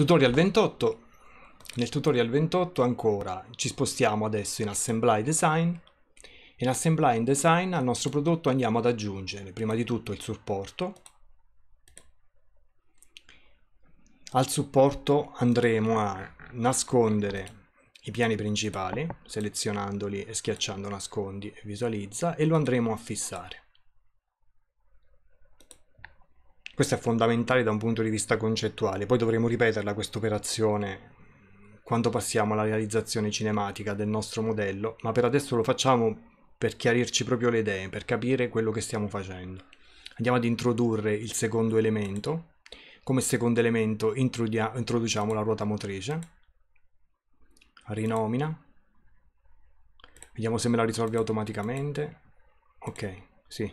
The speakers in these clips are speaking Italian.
Tutorial 28. Nel tutorial 28 ancora ci spostiamo adesso in Assembly Design. In Assembly Design al nostro prodotto andiamo ad aggiungere prima di tutto il supporto. Al supporto andremo a nascondere i piani principali selezionandoli e schiacciando nascondi e visualizza e lo andremo a fissare. Questo è fondamentale da un punto di vista concettuale, poi dovremo ripeterla questa operazione quando passiamo alla realizzazione cinematica del nostro modello, ma per adesso lo facciamo per chiarirci proprio le idee, per capire quello che stiamo facendo. Andiamo ad introdurre il secondo elemento, come secondo elemento introduciamo la ruota motrice, rinomina, vediamo se me la risolve automaticamente, ok, sì,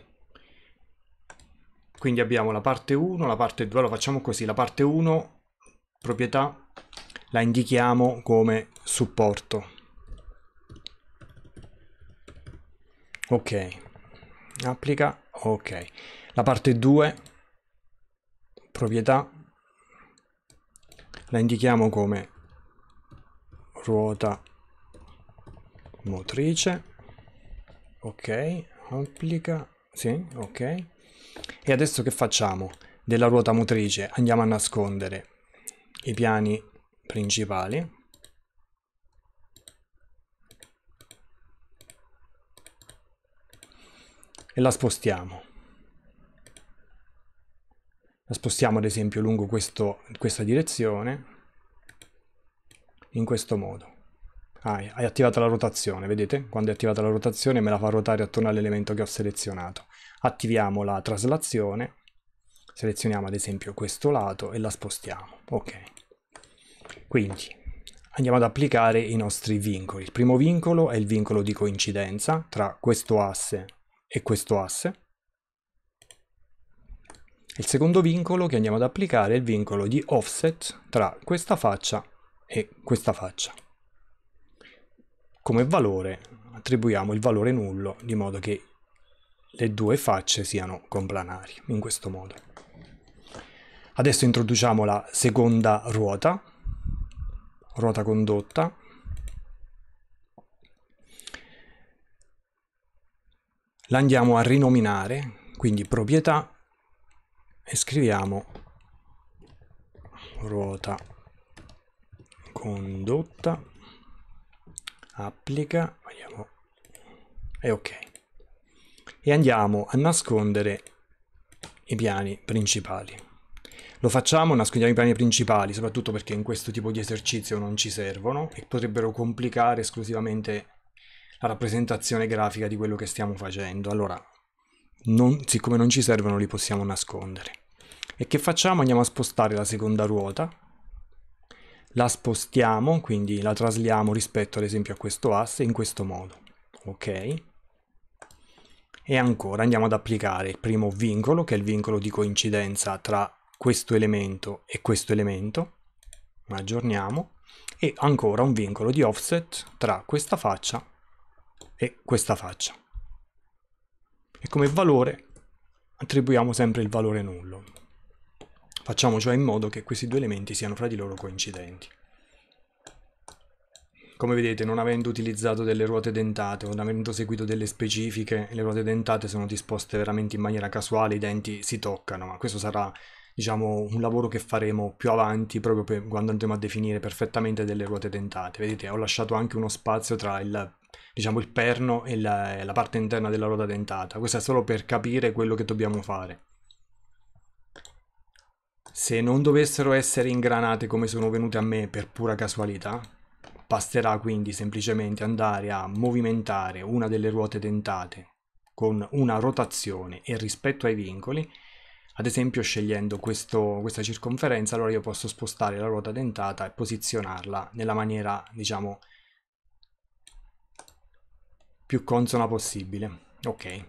quindi abbiamo la parte 1, la parte 2, lo facciamo così, la parte 1, proprietà, la indichiamo come supporto. Ok, applica, ok. La parte 2, proprietà, la indichiamo come ruota motrice ok applica sì ok e adesso che facciamo? Della ruota motrice andiamo a nascondere i piani principali. E la spostiamo. La spostiamo ad esempio lungo questo, questa direzione in questo modo. Ah, hai attivato la rotazione, vedete? Quando è attivata la rotazione me la fa ruotare attorno all'elemento che ho selezionato attiviamo la traslazione, selezioniamo ad esempio questo lato e la spostiamo. Ok. Quindi andiamo ad applicare i nostri vincoli. Il primo vincolo è il vincolo di coincidenza tra questo asse e questo asse. Il secondo vincolo che andiamo ad applicare è il vincolo di offset tra questa faccia e questa faccia. Come valore attribuiamo il valore nullo di modo che le due facce siano complanari, in questo modo. Adesso introduciamo la seconda ruota, ruota condotta, la andiamo a rinominare, quindi proprietà, e scriviamo ruota condotta, applica, vediamo, e ok e andiamo a nascondere i piani principali. Lo facciamo, nascondiamo i piani principali, soprattutto perché in questo tipo di esercizio non ci servono e potrebbero complicare esclusivamente la rappresentazione grafica di quello che stiamo facendo. Allora, non, siccome non ci servono li possiamo nascondere. E che facciamo? Andiamo a spostare la seconda ruota, la spostiamo, quindi la trasliamo rispetto ad esempio a questo asse in questo modo. Ok? E ancora andiamo ad applicare il primo vincolo, che è il vincolo di coincidenza tra questo elemento e questo elemento, aggiorniamo, e ancora un vincolo di offset tra questa faccia e questa faccia. E come valore attribuiamo sempre il valore nullo. Facciamo cioè in modo che questi due elementi siano fra di loro coincidenti. Come vedete non avendo utilizzato delle ruote dentate o non avendo seguito delle specifiche, le ruote dentate sono disposte veramente in maniera casuale, i denti si toccano, ma questo sarà diciamo un lavoro che faremo più avanti proprio per, quando andremo a definire perfettamente delle ruote dentate. Vedete ho lasciato anche uno spazio tra il, diciamo, il perno e la, la parte interna della ruota dentata, questo è solo per capire quello che dobbiamo fare. Se non dovessero essere ingranate come sono venute a me per pura casualità, Basterà quindi semplicemente andare a movimentare una delle ruote dentate con una rotazione e rispetto ai vincoli, ad esempio scegliendo questo, questa circonferenza, allora io posso spostare la ruota dentata e posizionarla nella maniera, diciamo, più consona possibile. Ok.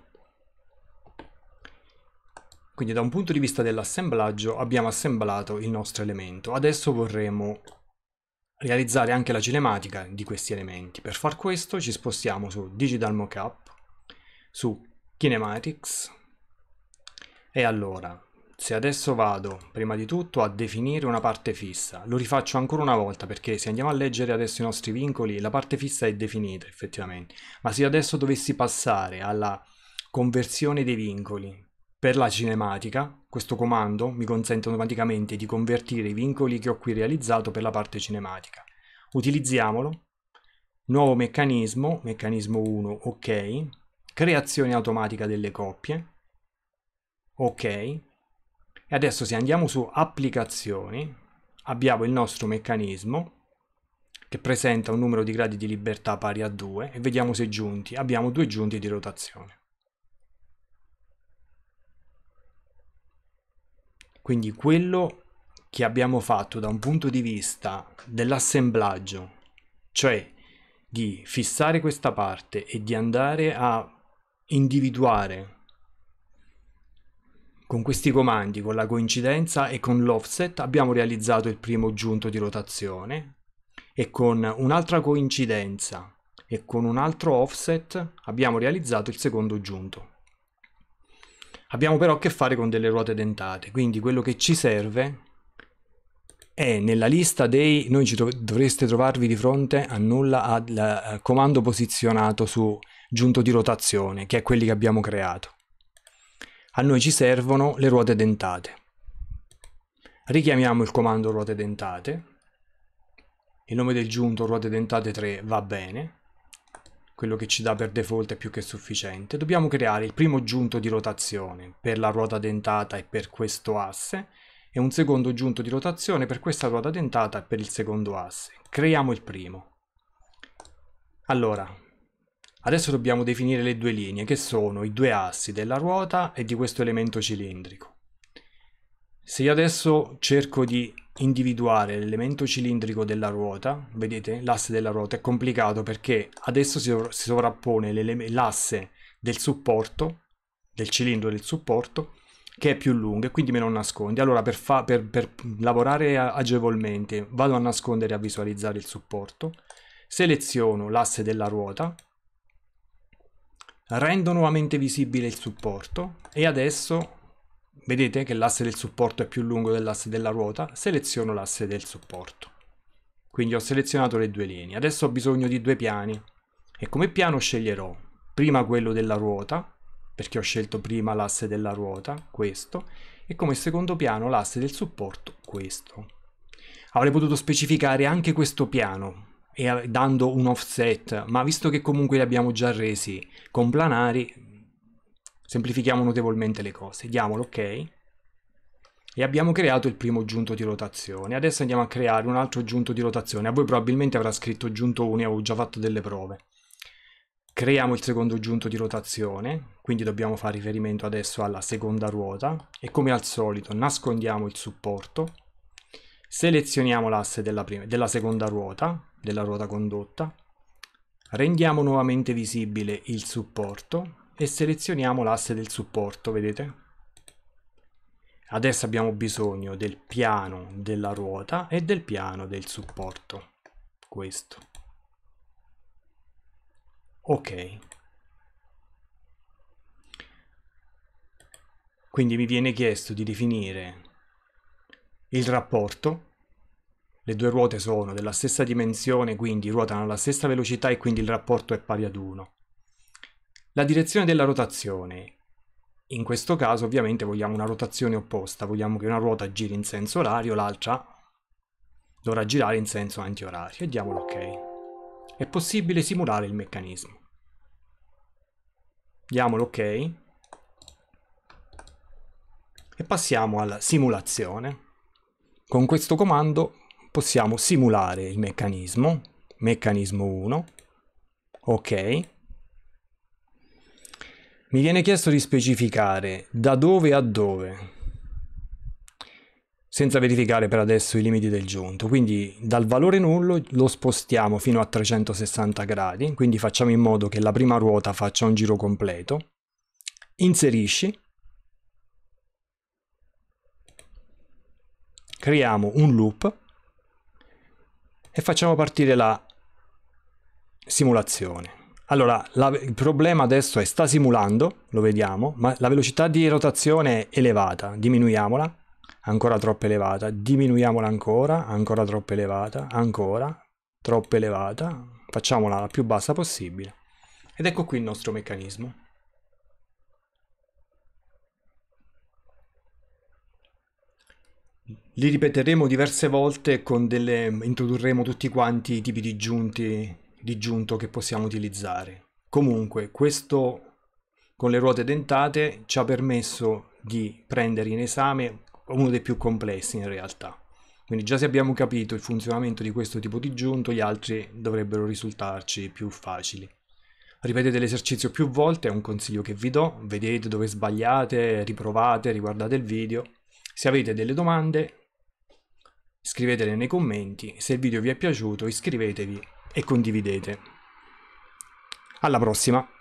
Quindi da un punto di vista dell'assemblaggio abbiamo assemblato il nostro elemento. Adesso vorremmo realizzare anche la cinematica di questi elementi. Per far questo ci spostiamo su Digital Mockup, su Kinematics e allora se adesso vado prima di tutto a definire una parte fissa, lo rifaccio ancora una volta perché se andiamo a leggere adesso i nostri vincoli la parte fissa è definita effettivamente, ma se adesso dovessi passare alla conversione dei vincoli per la cinematica, questo comando mi consente automaticamente di convertire i vincoli che ho qui realizzato per la parte cinematica. Utilizziamolo. Nuovo meccanismo, meccanismo 1, ok. Creazione automatica delle coppie, ok. E adesso se andiamo su applicazioni, abbiamo il nostro meccanismo che presenta un numero di gradi di libertà pari a 2 e vediamo se giunti. Abbiamo due giunti di rotazione. Quindi quello che abbiamo fatto da un punto di vista dell'assemblaggio, cioè di fissare questa parte e di andare a individuare con questi comandi, con la coincidenza e con l'offset abbiamo realizzato il primo giunto di rotazione e con un'altra coincidenza e con un altro offset abbiamo realizzato il secondo giunto. Abbiamo però a che fare con delle ruote dentate, quindi quello che ci serve è nella lista dei... Noi tro dovreste trovarvi di fronte a nulla al eh, comando posizionato su giunto di rotazione, che è quelli che abbiamo creato. A noi ci servono le ruote dentate. Richiamiamo il comando ruote dentate. Il nome del giunto ruote dentate 3 va bene quello che ci dà per default è più che sufficiente. Dobbiamo creare il primo giunto di rotazione per la ruota dentata e per questo asse e un secondo giunto di rotazione per questa ruota dentata e per il secondo asse. Creiamo il primo. Allora, adesso dobbiamo definire le due linee che sono i due assi della ruota e di questo elemento cilindrico. Se io adesso cerco di individuare l'elemento cilindrico della ruota, vedete l'asse della ruota è complicato perché adesso si, sovrappone l'asse del supporto, del cilindro del supporto, che è più lungo e quindi me lo nasconde. Allora per, per, per lavorare agevolmente vado a nascondere e a visualizzare il supporto, seleziono l'asse della ruota, rendo nuovamente visibile il supporto e adesso Vedete che l'asse del supporto è più lungo dell'asse della ruota, seleziono l'asse del supporto. Quindi ho selezionato le due linee. Adesso ho bisogno di due piani e come piano sceglierò prima quello della ruota, perché ho scelto prima l'asse della ruota, questo, e come secondo piano l'asse del supporto, questo. Avrei potuto specificare anche questo piano, e eh, dando un offset, ma visto che comunque li abbiamo già resi complanari, semplifichiamo notevolmente le cose, diamo l'ok okay, e abbiamo creato il primo giunto di rotazione. Adesso andiamo a creare un altro giunto di rotazione. A voi probabilmente avrà scritto giunto 1, e avevo già fatto delle prove. Creiamo il secondo giunto di rotazione, quindi dobbiamo fare riferimento adesso alla seconda ruota e come al solito nascondiamo il supporto, selezioniamo l'asse della, della seconda ruota, della ruota condotta, rendiamo nuovamente visibile il supporto e selezioniamo l'asse del supporto, vedete? Adesso abbiamo bisogno del piano della ruota e del piano del supporto, questo. Ok. Quindi mi viene chiesto di definire il rapporto le due ruote sono della stessa dimensione, quindi ruotano alla stessa velocità e quindi il rapporto è pari ad 1. La direzione della rotazione. In questo caso ovviamente vogliamo una rotazione opposta, vogliamo che una ruota giri in senso orario, l'altra dovrà girare in senso antiorario. E diamo l'ok. È possibile simulare il meccanismo. Diamo l'ok. Okay. E passiamo alla simulazione. Con questo comando possiamo simulare il meccanismo, meccanismo 1, ok, mi viene chiesto di specificare da dove a dove, senza verificare per adesso i limiti del giunto. Quindi dal valore nullo lo spostiamo fino a 360 gradi, quindi facciamo in modo che la prima ruota faccia un giro completo. Inserisci. Creiamo un loop e facciamo partire la simulazione. Allora, la, il problema adesso è sta simulando, lo vediamo, ma la velocità di rotazione è elevata, diminuiamola, ancora troppo elevata, diminuiamola ancora, ancora troppo elevata, ancora, troppo elevata, facciamola la più bassa possibile. Ed ecco qui il nostro meccanismo. Li ripeteremo diverse volte con delle... introdurremo tutti quanti i tipi di giunti disgiunto che possiamo utilizzare. Comunque, questo con le ruote dentate ci ha permesso di prendere in esame uno dei più complessi in realtà. Quindi già se abbiamo capito il funzionamento di questo tipo di giunto, gli altri dovrebbero risultarci più facili. Ripetete l'esercizio più volte, è un consiglio che vi do, vedete dove sbagliate, riprovate, riguardate il video. Se avete delle domande, scrivetele nei commenti, se il video vi è piaciuto iscrivetevi e condividete. Alla prossima!